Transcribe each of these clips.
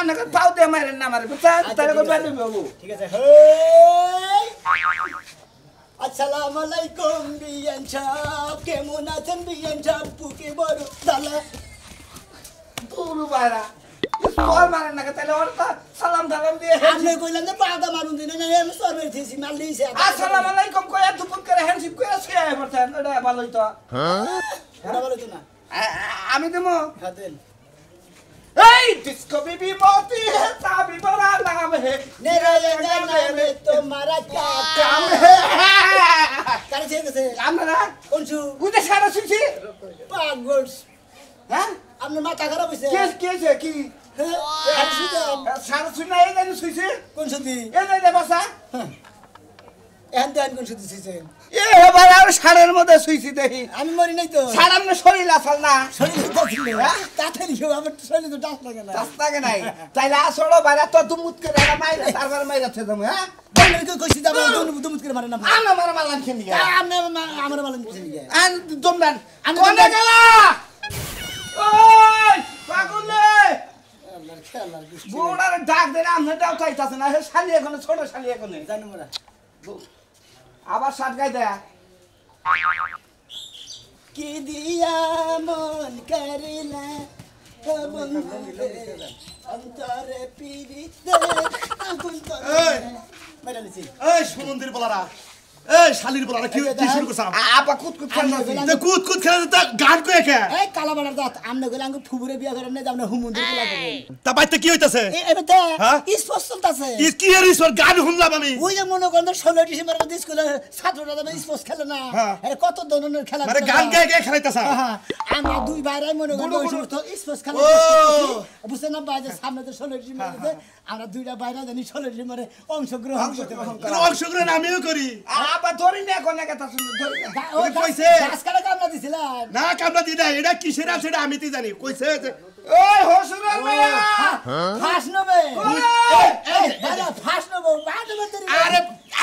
আপনি পাও দিয়ে মারেন না মারেন বুঝছেন আচ্ছা, তাহলে কই পারবি বাবু ঠিক আছে হেই আসসালামু আলাইকুম বিয়ান সাহেব কেমন আছেন বিয়ান সাহেব পুকি বড় দালা তোর বাড়া তোর মারেন না তাহলে ওর সালাম সালাম দিয়ে আপনি কইলেন না পাওটা মারুন দিন না আমি সর্বের থিসি মাল দিয়েছি আসসালামু আলাইকুম কইয়া দুপুর করে হ্যান্ডশিপ করে আসি আইবতেন দেবো হ্যাঁ, Hey, disco baby मोती है साबी बड़ा नाम है निरंजन में तुम्हारा क्या काम है कर से कैसे काम ना कौन सु कुछ सारा सुनसी पागल হ্যাঁ আপনার মাথা খারাপ হইছে কে কে সে কি সারা শুনে এই জানি শুইছে কোন সুদি এই জানি বাসা এখন দেন কোন সুদি শুইছে এ এবার আর সারের মধ্যে শুইছি দেখি আমি মরি নাই তো সার আমার শরীর আসল না শরীর তো ছিল তাতে নিও আমার শরীর তো ডাস লাগে না ডাস লাগে নাই তাইলে আসল বাইরে তো দুমুত করে মাইরা তারবার মাইরা ছে তুমি হ্যাঁ আমার মালান খেলি আমার মালান খেলি আন দমদান কোনে গেলা ওই পাগলে বউটার ডাক দেন আমরা তাও চাইতাছে না ছোট শালি এখন জানি আবার শার্ট গাই দেয়া কি দিয়া মন করিলা অন্তরে পিড়িতে এই সুমন্দির বলারা এই হ্যাঁ? মনে করেন 16 ডিসেম্বর মধ্যে স্কুলে না হ্যাঁ। কত খেলা মানে গান গায় গায় খেলাইতাছ হ্যাঁ, মনে করেন স্পোর্টস খেলা বুঝছেন না বাজে সামনে তো 16 ডিসেম্বর আমরা দুইটা বাইরে জানি ষোলো ডিসেম্বরে অংশগ্রহণ করতে পারি অংশগ্রহণ আমিও করি আবার ধরি না এখন কথা কইছে আজকালে কামলা দিছিলাম না কামলা দি না এটা কিসের আছে এটা আমি তো জানি কইছে ওই হসুরের মেয়া হ্যাঁ? ফাঁস আরে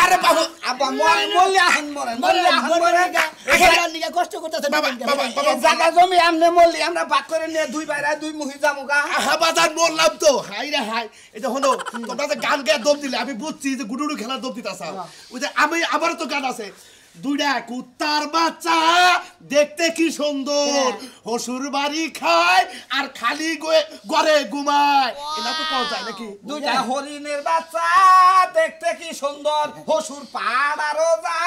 আরে বাবা আব্বা মরলে আহেন মরলে কষ্ট করতেছে জায়গা জমি আমনে মরলি আমরা বাক করে নিয়ে দুই বাইরা দুই মুহি যাবো গা বাজার তো হাই রে হাই এটা হলো তোমরা যে গান গায়ে দম দিলে আমি বুঝছি যে গুডুডু খেলা দম দিতে আসা হ্যাঁ। ওই যে আমি আবারও তো গান আছে দুইটা কুত্তার বাচ্চা দেখতে কি সুন্দর হ্যাঁ। হসুর বাড়ি খায় আর খালি গড়ে ঘুমায় এটা তো পাওয়া যায় নাকি দুইটা হরিণের বাচ্চা দেখতে কি সুন্দর হসুর পাড় আরো যায়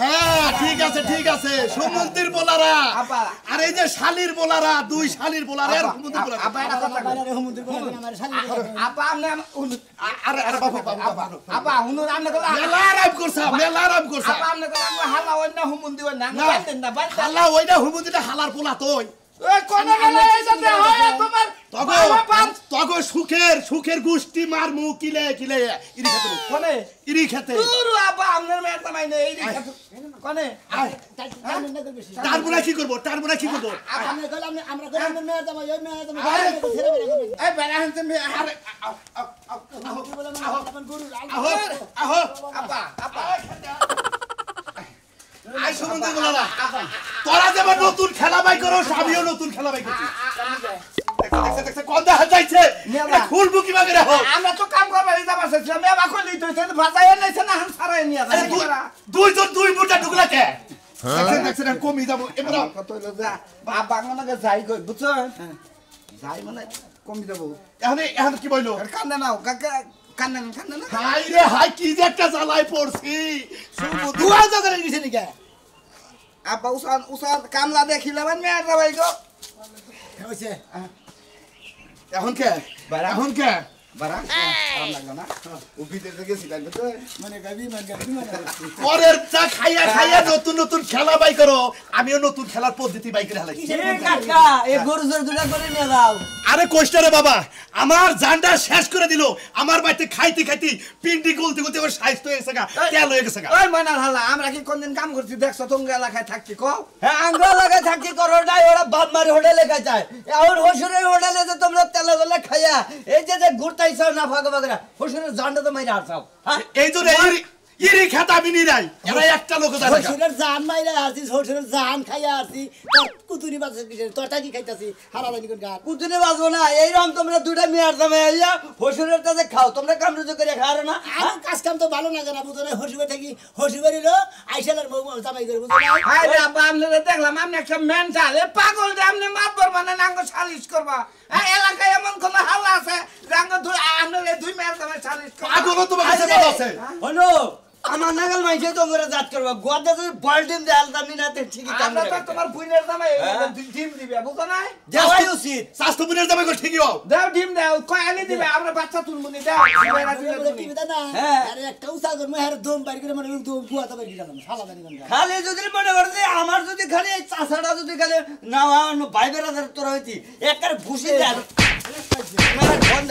হ্যাঁ, ঠিক আছে ঠিক আছে বোলারা আর এই যে শালির বোলারা দুই শালির বোলারা হালা ওই না হুমুন্দি হালার পোলা তো তগো সুখের সুখের গুষ্টি মার মু কিলে কিলে ইরি খেতে কোনে ইরি খেতে দূর আবা আমনের মেয়ের তামাই নেই ইরি খেতে কোনে তারপরে কি করব তারপরে কি করব আমরা গেলাম আমরা গেলাম মেয়ের তামাই ওই মেয়ের তামাই ছেড়ে বেড়া এই বেড়া হানতে মে আরে আহ আহ আহ আহ আহ আহ আহ আহ আহ আহ আহ তোরা যেমন নতুন খেলা বাই করো আমিও নতুন খেলা বাই করছি যাই গৈ বুঝছ হ্যাঁ। যাই মানে কমি যাব এখন এখন কি বললো কান্দে নাও কান্দে কান্দে না হাই কি যে একটা জ্বালায় পড়ছি হ্যাঁ। দুয়া জগরে নিছে নাকি আব্বা উসান উসান কামলা দেখিলে বান মেয়েটা ভাই গো হয়েছে এখন কে এখন কে আমার জানটা শেষ করে দিল আমার বাড়িতে খাইতে খাইতে পিন্ডি স্বাস্থ্য তেল হয়ে গেছে আমরা কি কোনদিন কাম করছি দেখছো তোমরা এলাকায় থাকছি কলাকায় হ্যাঁ। থাকছি করো বাপ মারি হোটেলে খাই যায় হোটেলে তোমরা তেলে খাইয়া এই যে ঘুরতে আইছাও না ফাঁকা ফাঁকা হোসেনের জানটা তো মাইরা আসাও হ্যাঁ? এই তো কাজ হ্যাঁ? কাম তো ভালো না জানা বুঝো না হোসিবে থাকি হোসিবেরই লো আইসালের বউ জামাই করে হ্যাঁ দেখলাম পাগল রে আমনে মাতবর মানে নাঙ্গ করবা এলাকায় এমন কোন হাল আছে রাঙ্গা দুই আনলে দুই মেল তোমার চালিশ পাগল তোমার কাছে আছে হলো আমার নাগাল মাইছে তো করব ঠিকই আমরা তো তোমার বুইনের জামাই হ্যাঁ? ডিম দিবে বুঝো না স্বাস্থ্য বুইনের ঠিকই হও দাও ডিম দাও কই দিবে আমরা বাচ্চা তুলবো নি দাও করে মানে খালি যদি মনে আমার যদি খালি চাষাটা যদি খালি না আমার ভাই বেরা তোরা হইতি একার ভুসি দেয় বন্ধ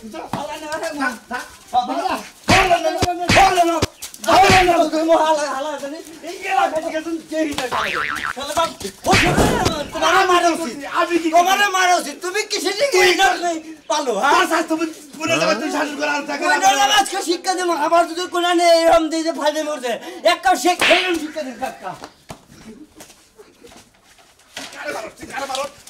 তুমি কিসের পালো হ্যাঁ শিক্ষা দেবো আবার যদি কোনো নেই এরকম দিয়ে ফাইদে মরছে এক শিক্ষা দেবেন শিক্ষা দেবেন কাকা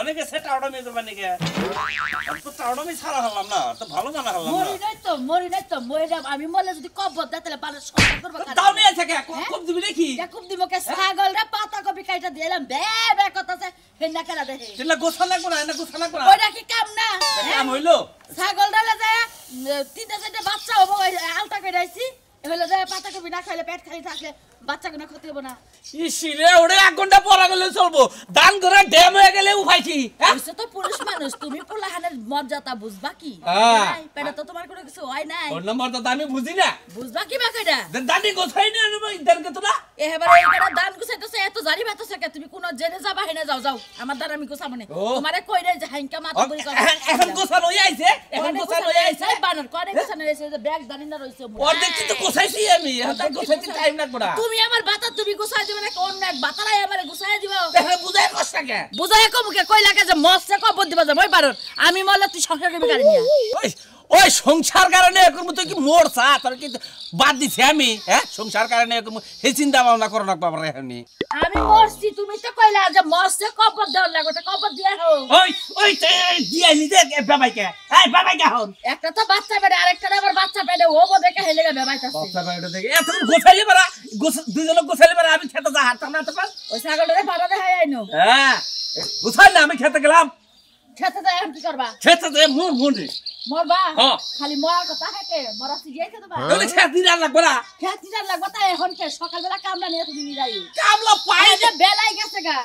অনেকে সে টাওটা মেয়ে দেবে নাকি তো টাওটা মেয়ে ছাড়া হলাম না তো ভালো মানা হলাম মরি নাই তো মরি নাই তো মরি না আমি মরলে যদি কবর দা তাহলে বালে সব করব তাও মেয়ে থাকে খুব হ্যাঁ? দিবি নাকি যা খুব দিব কে ছাগল রে পাতা কপি কাইটা দিলাম বে বে কথা সে হেনা কালা দে তুই গোসা না করা না গোসা না করা ওইটা কি কাম না হ্যাঁ? কাম হইলো ছাগল ডালে যায় তিনটা চারটা বাচ্চা হবো আলতা কইরাইছি হইলো যায় পাতা কপি না খাইলে পেট খালি থাকলে বাচ্চা ক্ষতি হবে না হ্যাঁ? তুমি হ্যাঁ। কোন জেনে যাবা হেনে যাও যাও আমার দান আমি গোছাবো না তোমারে কই রে এখন গোছানো হই আইছে এখন গোছানো হই আইছে বানর কোনে গোছানো হইছে না রইছে ওর দেখি আমি হ্যাঁ, তুমি আমার বাতা তুমি গুছাই দিবে নাকি অন্য এক বাতারাই আমারে গুছাই দিবা তাহলে বুঝাই কষ্টকে কে বুঝাই কমকে কইলা কে যে মস্ত কবর দিবা যে মই পারন আমি মলে তুই সংসার করবি নিয়া ওই সংসার কারণে এখন তো কি মোর চা তোর কি বাদ দিছি আমি হ্যাঁ সংসার কারণে এখন হে চিন্তা ভাবনা করো না বাবা রে আমি আমি মরছি তুমি তো কইলা যে মরছে কবর দেওয়ার লাগতে কবর দিয়া হও ওই ওই দিয়া নি দে বাবাইকে এই বাবাইকে হন একটা তো বাচ্চা পেটে আরেকটা আবার বাচ্চা পেলে ও বদে দেখে হেলে গা বাবাইকে বাচ্চা পেটে দেখে এত গোছাইলে পারা দুজন গোছাইলে পারা আমি খেতে যা হারতাম না তো ওই ছাগলটারে বাবা দেখাই আইনো হ্যাঁ গোছাইলে আমি খেতে গেলাম খেতে যায় কি করবা খেতে যায় মোর মনে মরবা হ্যাঁ খালি মরার কথা হেকে মরা সিজিয়ে খেতে বা ওলে খেতি ডাল লাগবে না খেতি ডাল লাগবে তা এখন কে সকালবেলা কামলা নিয়ে তুমি নিরাই কামলা পাই যে বেলাই গেছে গা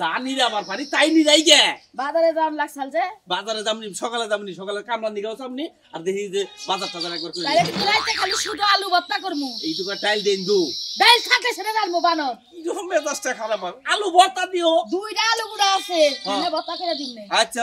যা নিরাবার পারি তাই নিরাই গে বাজারে যাম লাগছাল যে বাজারে যামনি সকালে যামনি সকালে কামলা নিগাও সামনি আর দেখি যে বাজার টাজার একবার করি তাইলে নিরাইতে খালি শুধু আলু ভর্তা করমু এইটুকা টাইল দেন দু ডাইল থাকে সেটা ডালমু বানর ইরকম মেজাজটা খারাপ আলু ভর্তা দিও দুইটা আলু গুড়া আছে ভর্তা করে দিমনে আচ্ছা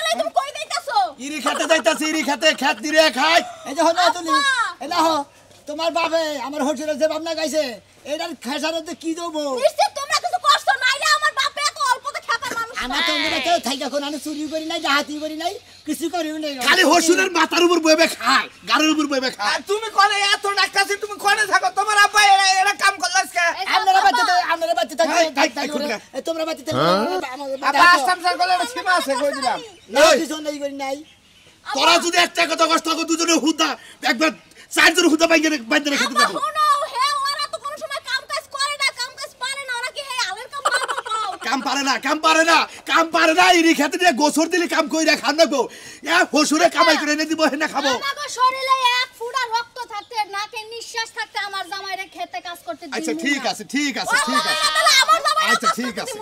ইরি খেতে যাইতাছি ইরি খেতে খেত দিয়ে খাই এই যে হলো তুমি এই না হো তোমার বাবে আমার হোটেলে যে ভাবনা গাইছে এটার খেসারতে কি দেবো নিশ্চয় তোমরা আমার বাপে এত অল্পতে খেপার তো অন্য কেউ থাইকা আমি চুরি করি নাই জাহাতি করি নাই কিছু করিও নাই খালি হসুরের মাথার উপর বইবে খায় গাড়ির উপর বইবে খায় তুমি কোনে এত ডাকাছি তুমি কোনে থাকো তোমার আব্বা এরা কাম আমরা তোমরা হ্যাঁ? আসাম স্যার সীমা আছে কই দিলাম না কিছু নাই করি নাই তোরা যদি একটা কথা কষ্ট দুজনে হুদা একবার চারজন হুদা বাইরে বাইরে খেতে যাবো কাম পারে না কাম পারে না কাম পারে না ইরি খেতে দিয়ে গোসর দিলে কাম কই রে খান নাকো এ হসুরে কামাই করে এনে দিব হেনা খাবো আমাগো শরীরে এক ফুড়া রক্ত থাকতে নাকে নিঃশ্বাস থাকতে আমার জামাইরে খেতে কাজ করতে দিই আচ্ছা ঠিক আছে ঠিক আছে ঠিক আছে আচ্ছা ঠিক আছে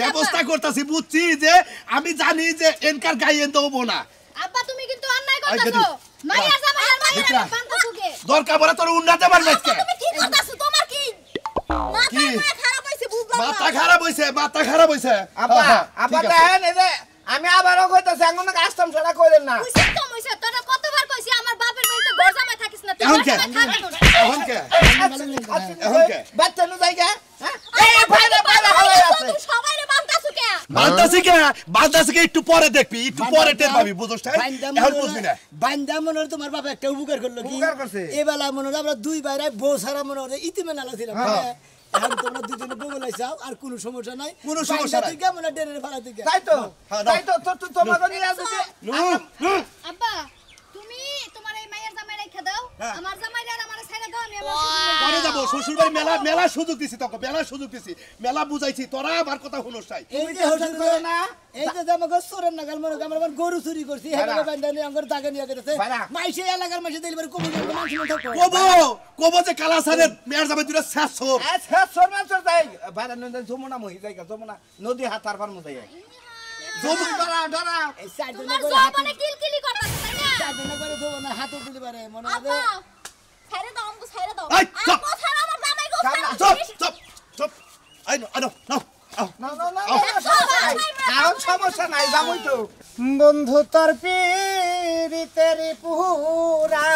ব্যবস্থা করতেছি বুঝছি যে আমি জানি যে এনকার গায়ে দেব না আব্বা তুমি কিন্তু অন্যায় করতেছো মাইয়া জামাইয়ের তো বান্ধবকে দরকার পড়ে তোর উন্নাতে মারবে তুমি ঠিক আছো তোমার কি মাথা মাথা খারাপ হইছে মাথা খারাপ হইছে আপা হ্যাঁ, হ্যাঁ, আপা দেখেন এই যে আমি আবারও কইতাছি আঙ্গুন কাস্টম ছড়া না কইছি তো মইছে তোরা কতবার কইছি আমার বাপের ঘর জামাই থাকিস না তুই এখন কে এখন কে আচ্ছা, আচ্ছা, এখন আচ্ছা, কে হ্যাঁ? এই ভাই ভাই হলো আছে সবাই রে কে কে কে একটু পরে দেখবি একটু পরে টের পাবি এখন বুঝবি না বান্দা মনর তোমার বাবা একটা উপকার করলো কি উপকার করছে মনর আমরা দুই বাইরে বউ সারা মনর ইতিমে নালা ছিলাম এখন তোমরা দুজনে বগলাই যাও আর কোনো সমস্যা নাই কোনো সমস্যা নাই ঠিক আছে ডেরের ভাড়া ঠিক তাই তো হ্যাঁ, তাই তো তো তোমাকে নিয়ে আসবে আব্বা তুমি তোমার এই মায়ের জামাই রেখে হ্যাঁ। আমার জামাই আর শ্বশুর বাড়ি মেলা মেলা সুযোগ দিছি তোকে মেলা সুযোগ দিছি মেলা বুঝাইছি তোরা আমার কথা হলো সাই এই যে হোসেন করে না এই যে আমাকে সরেন না গালমর গামর আমার গরু চুরি করছি হে বাবা বান্দা নি আমার দাগে নিয়ে গেছে মাইশে এলাকার মাইসে দিলবার কবু কবু কবু কবু যে কালা সারে মেয়ার যাবে তুই শেষ সর শেষ সর না সর যাই ভাড়া নন্দ যমুনা মহি যাই যমুনা নদী হাত আর পার মতো যাই যমুনা ডরা ডরা এই সাইড দিনে করে হাত মানে কিলকিলি করতে মানে। না সাইড দিনে করে যমুনা হাত তুলিবারে মনে আছে ছেড়ে দাও আমাকে ছেড়ে দাও এই চুপ ছাড়ো আমার জামাই গো চুপ বন্ধু তোর পিরিতেরি পুরা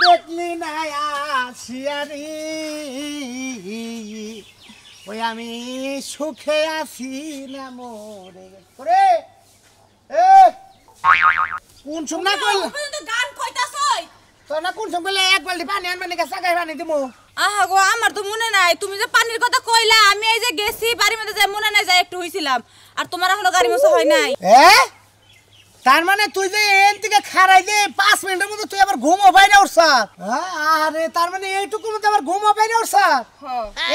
দেখলি না ওই আমি সুখে আছি না মরে করে কোন সময় না করল গান কইতাছ এক বালতি পানি আনবে নাকি সাগাই পানি আহা গো আমার মনে নাই তুমি যে পানির কথা কইলা আমি এই যে গেছি বাড়ির মধ্যে যে নাই যাই একটু হইছিলাম আর তোমার এখনো গাড়ি মোছা হয় নাই হ্যাঁ? তার মানে তুই যে এর দিকে খারাই যে পাঁচ মিনিটের মধ্যে তুই আবার ঘুম হবাই না হ্যাঁ, আরে তার মানে এইটুকু মধ্যে আবার ঘুম হবাই না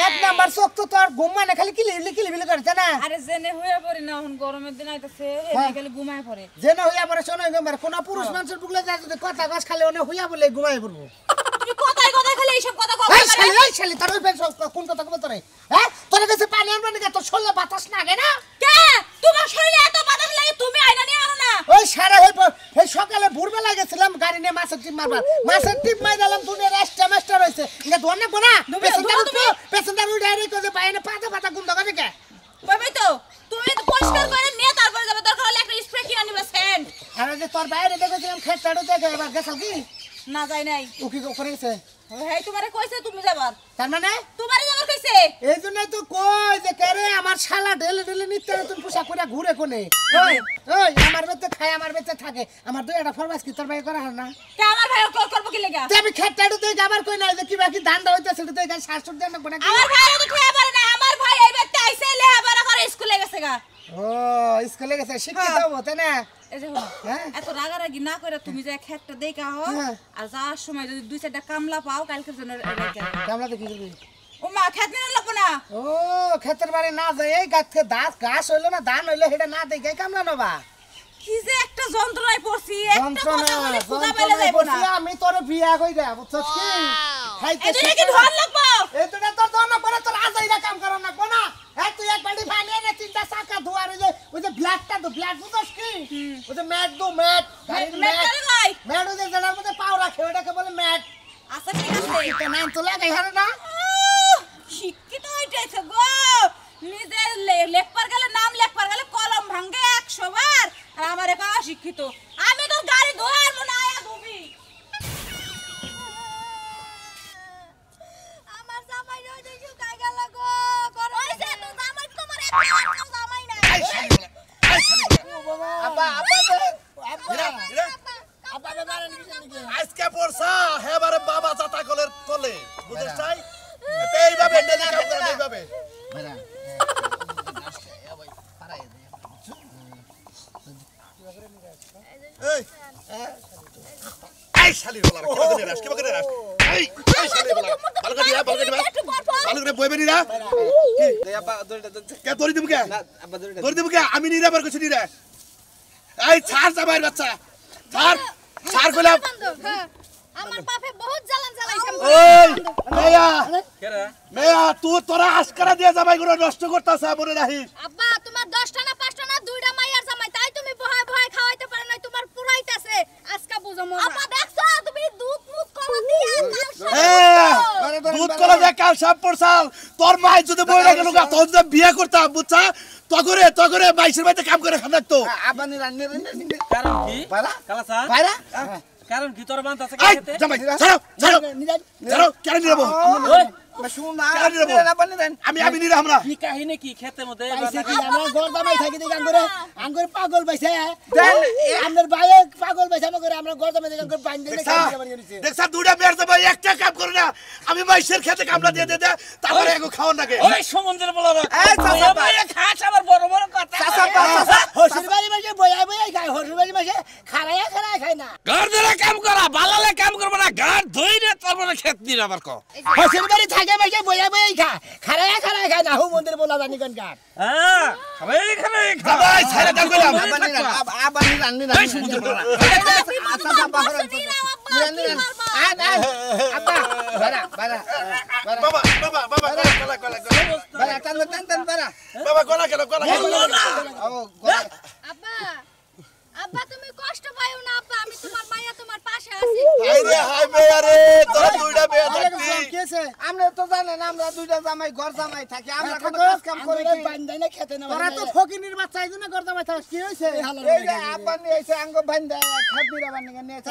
এক নাম্বার চোখ তো তোর ঘুম মানে খালি কিলিবিলি বিলি করছে না আরে জেনে হইয়া পড়ি না এখন গরমের দিন আইতাছে হ্যাঁ। খালি ঘুমায় পড়ে জেনে হইয়া পড়ে শোনা গেমার মানে কোন পুরুষ মানুষের বুকলে যায় যদি কথা গাছ খালি অনেক হইয়া বলে ঘুমায় পড়বো এইসব কথা হ্যাঁ? না আগে গেছিলাম মাছের টিপ মারবার মাছের টিপ মাই পাতা পাতা গুন্দ করে কে ভাবে তো তুমি পরিষ্কার করে নিয়ে তারপরে যাবে দরকার হলে একটা সেন্ট আরে তোর বাইরে দেখেছিলাম এবার গেছাল না যাই নাই ও কি করে হ্যাঁ তোমারে কইছে তুমি যাবার তার মানে তোমারে যাবার কইছে এই জন্য তো কই যে কেরে আমার শালা ঢেলে ঢেলে নিতে নতুন পোশাক করে ঘুরে কোনে ওই ওই আমার বেতে খায় আমার বেতে থাকে আমার দুই একটা ফরমাস কি তোর ভাই করা না তে আমার ভাই কল করব কি লাগা তে আমি খেতটা দিতে যাবার কই না যে কি বাকি ধানটা হইতে সেটা তো এখানে শাশুড় না কোনা আমার ভাই তো খেয়ে পারে না আমার ভাই এই বেতে আইছে লেহাপড়া করে স্কুলে গেছে গা স্কুলে গেছে শিক্ষিত হতে হ্যাঁ। না হ্যাঁ? এত রাগারাগি না করে তুমি যে খেতটা দেখা হো হ্যাঁ। আর যাওয়ার সময় যদি দুই চারটা কামলা পাও জন্য কামলা তো কি করবি না কি যে একটা যন্ত্রণায় পড়ছি আমি তোর বিয়া কইরা না কাম তুই এক ব্ল্যাকটা তো ব্ল্যাক বুঝছ কি ওই যে ম্যাট দো ম্যাট গাড়ির ম্যাট ম্যাট ওই যে জানার মধ্যে পাও রাখে ওটাকে বলে ম্যাট আচ্ছা ঠিক আছে এটা নাম তো লাগাই হারে না শিক্ষিত হইতেছে গো নিজের লেখবার গেলে নাম লেখবার গেলে কলম ভাঙে একশো বার আর আমার একা শিক্ষিত করে দেবো আমি নিরাবার কিছু নিরা এই ছাড় বাচ্চা ছাড় ছাড় হ্যাঁ, আমার বহুত ওই মেয়া মেয়া তোরা দিয়ে নষ্ট করতাছ মনে রাখিস আব্বা তোমার 10টা না 5টা না দুইটা মাইয়ার জামাই তাই তুমি ভয় ভয় খাওয়াইতে পারে না তোমার পুরাইতাছে আজকা বুঝো দেখছো তুমি দুধ মুখ করো দিয়া কাল দুধ কলা যায় কাল সাপ পড়ছাল তোর মাই যদি বইরা গেল তোর যদি বিয়ে করতাম বুঝছা তগরে তগরে বাইশের বাইতে কাম করে খান রাখতো আবানি রান্নে রান্নে কারণ কি পারা কালা সা পারা কারণ কি তোর বান্তা আছে জামাই ছাড়ো ছাড়ো ছাড়ো কেন নিরাবো আমি আমি খেতে মাইশের খেতে কামলা দিয়ে দে তারপরে এগো খাওয়ান লাগে সমুদ্রের না খেত দিন আবার মাইকে মাইকে বইয়া বই খা খারায় খারায় খা নাহু মন্দির বলা জানি কোন কার খাবাই ছাইরা দাও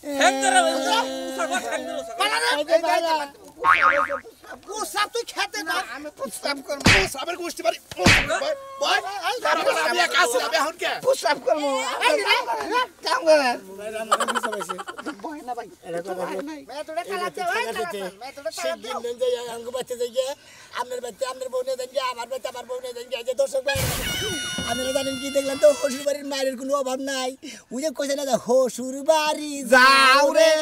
আপনার বাড়িতে আপনার বউ নিয়ে দেন আমার বাড়িতে আমার বউ নিয়ে দেন দর্শক ভাই আপনারা জানেন কি দেখলাম তো বাড়ির মায়ের কোনো অভাব নাই ওই যে কইছে না হসুর বাড়ি যাও রে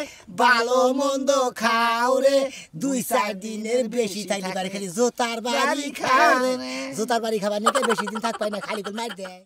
ভালো মন্দ খাও রে দুই চার দিনের বেশি থাকলে খালি জোতার বাড়ি খাও রে জোতার বাড়ি খাবার নিতে বেশি দিন থাক পায় না খালি করে মার দেয়